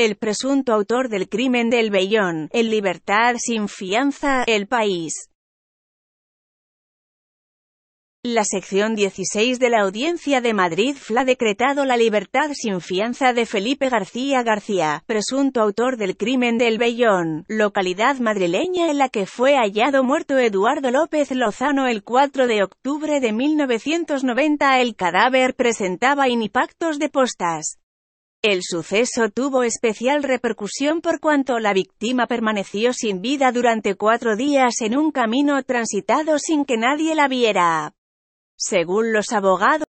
el presunto autor del crimen del Bellón, en libertad sin fianza, el país. La sección 16 de la Audiencia de Madrid FLA ha decretado la libertad sin fianza de Felipe García García, presunto autor del crimen del Bellón, localidad madrileña en la que fue hallado muerto Eduardo López Lozano el 4 de octubre de 1990. El cadáver presentaba impactos de postas. El suceso tuvo especial repercusión por cuanto la víctima permaneció sin vida durante cuatro días en un camino transitado sin que nadie la viera. Según los abogados,